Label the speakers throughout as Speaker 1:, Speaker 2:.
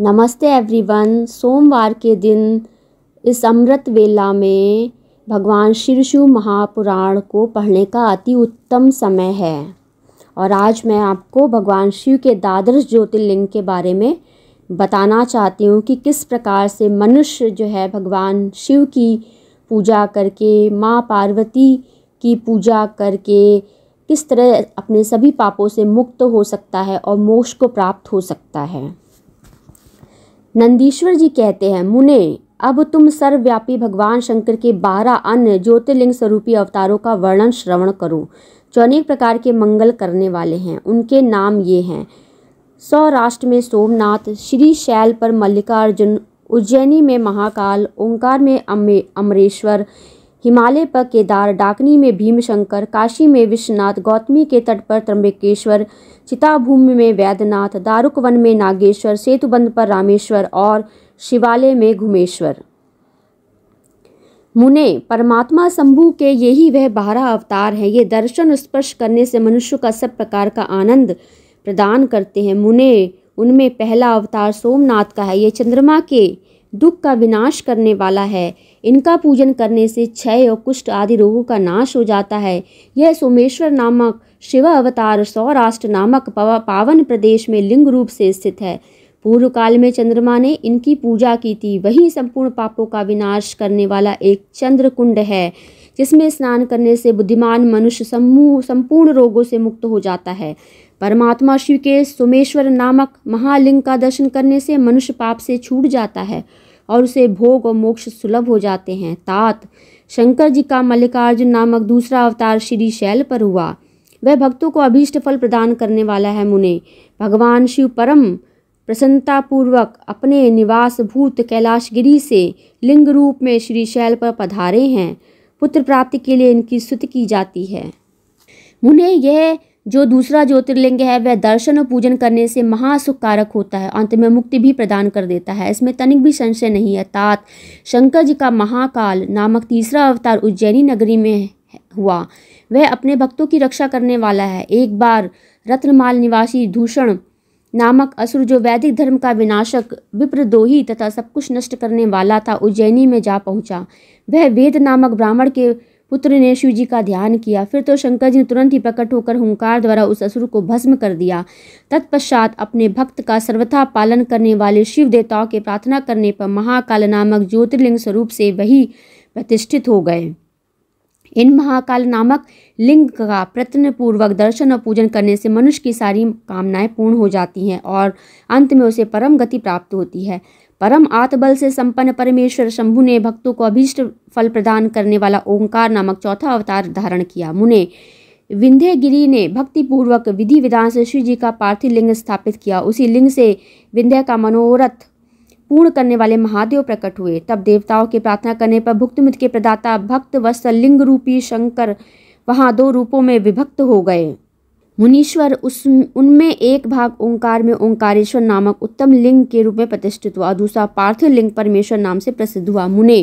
Speaker 1: नमस्ते एवरीवन सोमवार के दिन इस अमृत वेला में भगवान श्री शिव महापुराण को पढ़ने का अति उत्तम समय है और आज मैं आपको भगवान शिव के दादर्श ज्योतिर्लिंग के बारे में बताना चाहती हूँ कि किस प्रकार से मनुष्य जो है भगवान शिव की पूजा करके माँ पार्वती की पूजा करके किस तरह अपने सभी पापों से मुक्त हो सकता है और मोक्ष को प्राप्त हो सकता है नंदीश्वर जी कहते हैं मुने अब तुम सर्वव्यापी भगवान शंकर के बारह अन्य ज्योतिर्लिंग स्वरूपी अवतारों का वर्णन श्रवण करो जो अनेक प्रकार के मंगल करने वाले हैं उनके नाम ये हैं सौराष्ट्र में सोमनाथ श्री शैल पर मल्लिकार्जुन उज्जैनी में महाकाल ओंकार में अमे अमरेश्वर हिमालय पर केदार डाकनी में भीमशंकर काशी में विश्वनाथ गौतमी के तट पर त्र्यंबकेश्वर चिताभूमि में वैद्यनाथ दारुक वन में नागेश्वर सेतुबंद पर रामेश्वर और शिवालय में घुमेश्वर मुने परमात्मा शंभु के यही वह बारह अवतार हैं ये दर्शन स्पर्श करने से मनुष्य का सब प्रकार का आनंद प्रदान करते हैं मुने उनमें पहला अवतार सोमनाथ का है ये चंद्रमा के दुख का विनाश करने वाला है इनका पूजन करने से क्षय और कुष्ठ आदि रोगों का नाश हो जाता है यह सोमेश्वर नामक शिव अवतार सौराष्ट्र नामक पावन प्रदेश में लिंग रूप से स्थित है पूर्व काल में चंद्रमा ने इनकी पूजा की थी वही संपूर्ण पापों का विनाश करने वाला एक चंद्र कुंड है जिसमें स्नान करने से बुद्धिमान मनुष्य समूह संपूर्ण रोगों से मुक्त हो जाता है परमात्मा शिव के सोमेश्वर नामक महालिंग का दर्शन करने से मनुष्य पाप से छूट जाता है और उसे भोग और मोक्ष सुलभ हो जाते हैं तात शंकर जी का मल्लिकार्जुन नामक दूसरा अवतार श्री शैल पर हुआ वह भक्तों को अभीष्ट फल प्रदान करने वाला है मुने भगवान शिव परम प्रसन्नतापूर्वक अपने निवास भूत कैलाशगिरी से लिंग रूप में श्री शैल पर पधारे हैं पुत्र प्राप्ति के लिए इनकी स्तुति की जाती है मुने यह जो दूसरा ज्योतिर्लिंग है वह दर्शन और पूजन करने से महासुख कारक होता है अंत में मुक्ति भी प्रदान कर देता है इसमें तनिक भी संशय नहीं है तात शंकर जी का महाकाल नामक तीसरा अवतार उज्जैनी नगरी में हुआ वह अपने भक्तों की रक्षा करने वाला है एक बार रत्नमाल निवासी दूषण नामक असुर जो वैदिक धर्म का विनाशक विप्रदोही तथा सब कुछ नष्ट करने वाला था उज्जैनी में जा पहुंचा वह वेद नामक ब्राह्मण के पुत्र ने शिव जी का ध्यान किया फिर तो शंकर जी ने तुरंत ही प्रकट होकर हुंकार द्वारा उस असुर को भस्म कर दिया तत्पश्चात अपने भक्त का सर्वथा पालन करने वाले शिव देवताओं के प्रार्थना करने पर महाकाल नामक ज्योतिर्लिंग स्वरूप से वही प्रतिष्ठित हो गए इन महाकाल नामक लिंग का प्रत्न पूर्वक दर्शन और पूजन करने से मनुष्य की सारी कामनाएं पूर्ण हो जाती हैं और अंत में उसे परम गति प्राप्त होती है परम आत्मबल से संपन्न परमेश्वर शंभु ने भक्तों को अभीष्ट फल प्रदान करने वाला ओंकार नामक चौथा अवतार धारण किया मुने विंध्य गिरी ने भक्तिपूर्वक विधि विधान से शिव जी का पार्थिव लिंग स्थापित किया उसी लिंग से विंध्य का मनोरथ पूर्ण करने वाले महादेव प्रकट हुए तब देवताओं की प्रार्थना करने पर भुक्तमित के प्रदाता भक्त वस्त्र लिंग रूपी शंकर वहाँ दो रूपों में विभक्त हो गए मुनीश्वर उस उनमें एक भाग ओंकार में ओंकारेश्वर नामक उत्तम लिंग के रूप में प्रतिष्ठित हुआ दूसरा पार्थिव लिंग परमेश्वर नाम से प्रसिद्ध हुआ मुने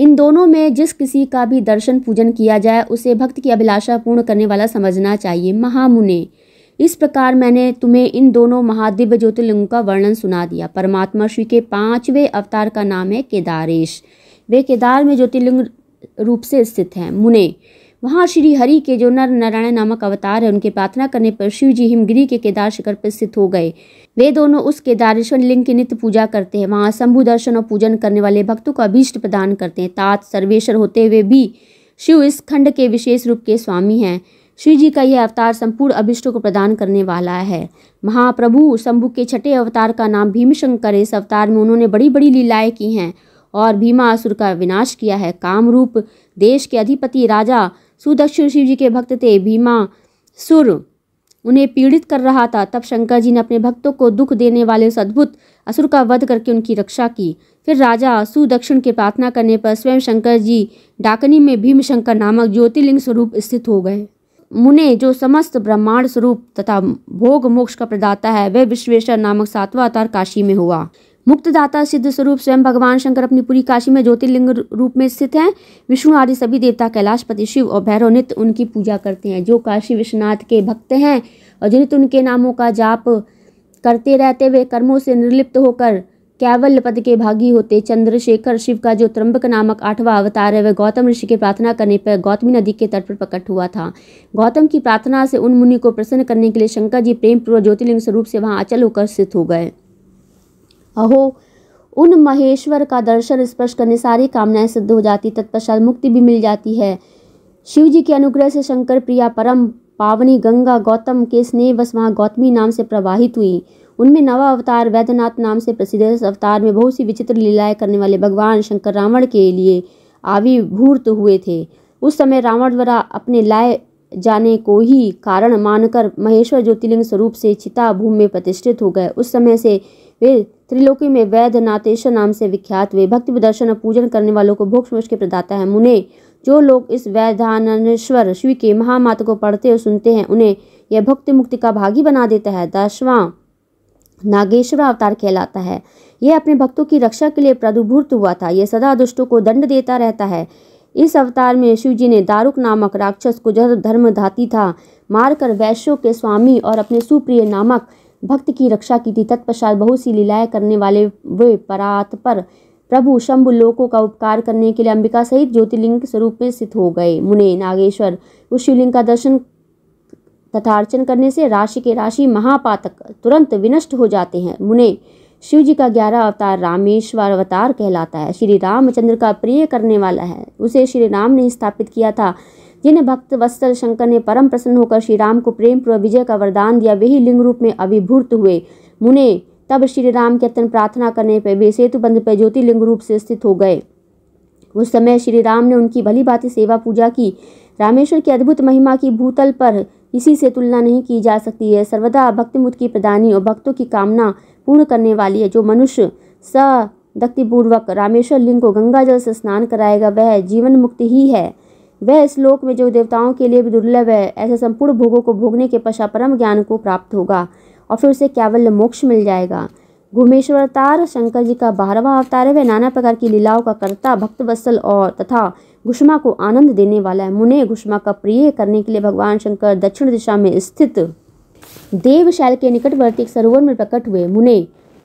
Speaker 1: इन दोनों में जिस किसी का भी दर्शन पूजन किया जाए उसे भक्त की अभिलाषा पूर्ण करने वाला समझना चाहिए महामुने इस प्रकार मैंने तुम्हें इन दोनों महादिव्य ज्योतिर्लिंगों का वर्णन सुना दिया परमात्मा श्री के पांचवें अवतार का नाम है केदारेश वे केदार में ज्योतिर्लिंग रूप से स्थित हैं मुने वहाँ श्री हरि के जो नर नारायण नामक अवतार है उनके प्रार्थना करने पर शिव जी हिमगिरी के केदार शिखर पर स्थित हो गए वे दोनों उस केदारेश्वर लिंग की नित्य पूजा करते हैं वहाँ शंभु दर्शन और पूजन करने वाले भक्तों को अभीष्ट प्रदान करते हैं तात सर्वेश्वर होते हुए भी शिव इस खंड के विशेष रूप के स्वामी हैं शिव जी का यह अवतार संपूर्ण अभिष्टों को प्रदान करने वाला है महाप्रभु शंभु के छठे अवतार का नाम भीमशंकर इस अवतार में उन्होंने बड़ी बड़ी लीलाएं की हैं और भीमा असुर का विनाश किया है कामरूप देश के अधिपति राजा सुदक्षिण शिव जी के भक्त थे भीमा सुर उन्हें पीड़ित कर रहा था तब शंकर जी ने अपने भक्तों को दुख देने वाले उस अद्भुत असुर का वध करके उनकी रक्षा की फिर राजा सुदक्षिण के प्रार्थना करने पर स्वयं शंकर जी डाकनी में भीमशंकर नामक ज्योतिर्लिंग स्वरूप स्थित हो गए मुने जो समस्त ब्रह्मांड स्वरूप तथा भोग मोक्ष का प्रदाता है वह विश्वेश्वर नामक सातवा अवतार काशी में हुआ मुक्तदाता सिद्ध स्वरूप स्वयं भगवान शंकर अपनी पूरी काशी में ज्योतिर्लिंग रूप में स्थित हैं विष्णु आदि सभी देवता कैलाशपति शिव और भैरव नित्य उनकी पूजा करते हैं जो काशी विश्वनाथ के भक्त हैं और जो तो नित्य उनके नामों का जाप करते रहते हुए कर्मों से निर्लिप्त होकर कैवल्य पद के भागी होते चंद्रशेखर शिव का जो त्रंबक नामक आठवां अवतार है वह गौतम ऋषि के प्रार्थना करने पर गौतमी नदी के तट पर प्रकट हुआ था गौतम की प्रार्थना से उन मुनि को प्रसन्न करने के लिए शंकर जी प्रेम पूर्व ज्योतिर्लिंग स्वरूप से वहां अचल होकर स्थित हो गए अहो उन महेश्वर का दर्शन स्पर्श करने सारी कामनाएं सिद्ध हो जाती तत्पश्चात मुक्ति भी मिल जाती है शिव जी के अनुग्रह से शंकर प्रिया परम पावनी गंगा गौतम के स्नेह बस वहाँ गौतमी नाम से प्रवाहित हुई उनमें नवा अवतार वैद्यनाथ नाम से प्रसिद्ध इस अवतार में बहुत सी विचित्र लीलाएं करने वाले भगवान शंकर रावण के लिए आविर्भूत हुए थे उस समय रावण द्वारा अपने लाए जाने को ही कारण मानकर महेश्वर ज्योतिर्लिंग स्वरूप से चिता भूमि में प्रतिष्ठित हो गए उस समय से वे त्रिलोकी में वैद्यनाथेश्वर नाम से विख्यात हुए भक्ति प्रदर्शन और पूजन करने वालों को भोक्ष मोक्ष के प्रदाता है मुने जो लोग इस वैधानश्वर शिव के महामात को पढ़ते और सुनते हैं उन्हें यह भक्ति मुक्ति का भागी बना देता है दशवा नागेश्वर अवतार कहलाता है यह अपने भक्तों की रक्षा के लिए प्रदुभूत हुआ था यह सदा दुष्टों को दंड देता रहता है इस अवतार में शिव जी ने दारुक नामक राक्षस को जो धर्मधाती था मारकर वैश्यों के स्वामी और अपने सुप्रिय नामक भक्त की रक्षा की थी तत्पश्चात बहुत सी लीलाएं करने वाले वे परात पर प्रभु शंभु लोकों का उपकार करने के लिए अंबिका सहित ज्योतिर्लिंग स्वरूप में स्थित हो गए मुने नागेश्वर उस शिवलिंग का दर्शन तथा अर्चन करने से राशि के राशि महापातक तुरंत विनष्ट हो जाते हैं मुने शिव जी का ग्यारह अवतार रामेश्वर अवतार कहलाता है श्री रामचंद्र का प्रिय करने वाला है उसे श्री राम ने स्थापित किया था जिन भक्त वत्सल शंकर ने परम प्रसन्न होकर श्री राम को प्रेम पूर्व विजय का वरदान दिया वही लिंग रूप में अभिभूत हुए मुने तब श्री राम के अत्यंत प्रार्थना करने पर वे सेतुबंध पर ज्योतिलिंग रूप से स्थित हो गए उस समय श्री राम ने उनकी भली भांति सेवा पूजा की रामेश्वर की अद्भुत महिमा की भूतल पर इसी से तुलना नहीं की जा सकती है सर्वदा भक्तिमुद की प्रदानी और भक्तों की कामना पूर्ण करने वाली है जो मनुष्य स रामेश्वर लिंग को गंगा जल से स्नान कराएगा वह जीवन मुक्त ही है वह श्लोक में जो देवताओं के लिए भी दुर्लभ है ऐसे संपूर्ण भोगों को भोगने के पश्चात परम ज्ञान को प्राप्त होगा और फिर उसे केवल मोक्ष मिल जाएगा घुमेश्वरतार शंकर जी का बारहवा अवतार है वह नाना प्रकार की लीलाओं का कर्ता भक्त वत्सल और तथा घुषमा को आनंद देने वाला है मुने घुषमा का प्रिय करने के लिए भगवान शंकर दक्षिण दिशा में स्थित देवशैल के निकटवर्ती एक सरोवर में प्रकट हुए मुने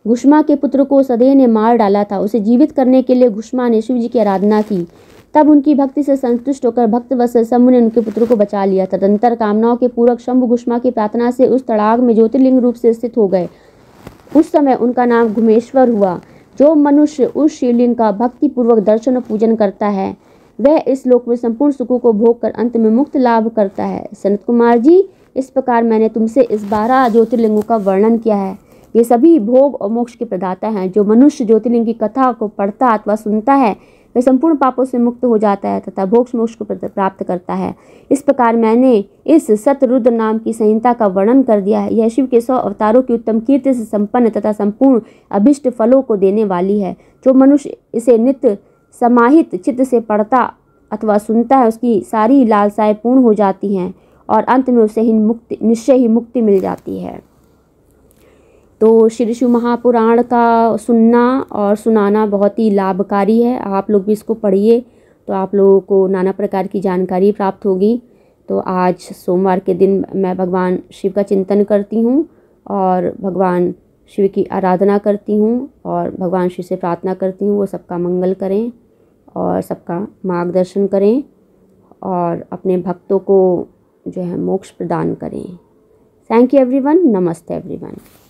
Speaker 1: घुषमा के पुत्र को सदैव ने मार डाला था उसे जीवित करने के लिए घुषमा ने शिव जी की आराधना की तब उनकी भक्ति से संतुष्ट होकर भक्त वत्सल शंभु ने उनके पुत्र को बचा लिया तदंतर कामनाओं के पूरक शंभु घुष्मा की प्रार्थना से उस तड़ाग में ज्योतिर्लिंग रूप से स्थित हो गए उस समय उनका नाम घुमेश्वर हुआ जो मनुष्य उस शिवलिंग का भक्तिपूर्वक दर्शन और पूजन करता है वह इस लोक में संपूर्ण सुखों को भोग कर अंत में मुक्त लाभ करता है सनत कुमार जी इस प्रकार मैंने तुमसे इस बारह ज्योतिर्लिंगों का वर्णन किया है ये सभी भोग और मोक्ष के प्रदाता हैं जो मनुष्य ज्योतिर्लिंग की कथा को पढ़ता अथवा सुनता है वह संपूर्ण पापों से मुक्त हो जाता है तथा भोक्ष मोक्ष को प्राप्त करता है इस प्रकार मैंने इस सतरुद्र नाम की संहिता का वर्णन कर दिया है यह शिव के सौ अवतारों की उत्तम कीर्ति से संपन्न तथा संपूर्ण अभिष्ट फलों को देने वाली है जो मनुष्य इसे नित्य समाहित चित्त से पढ़ता अथवा सुनता है उसकी सारी लालसाएँ पूर्ण हो जाती हैं और अंत में उसे ही मुक्ति निश्चय ही मुक्ति मिल जाती है तो श्री शिव महापुराण का सुनना और सुनाना बहुत ही लाभकारी है आप लोग भी इसको पढ़िए तो आप लोगों को नाना प्रकार की जानकारी प्राप्त होगी तो आज सोमवार के दिन मैं भगवान शिव का चिंतन करती हूँ और भगवान शिव की आराधना करती हूँ और भगवान शिव से प्रार्थना करती हूँ वो सबका मंगल करें और सबका मार्गदर्शन करें और अपने भक्तों को जो है मोक्ष प्रदान करें थैंक यू एवरीवन नमस्ते एवरीवन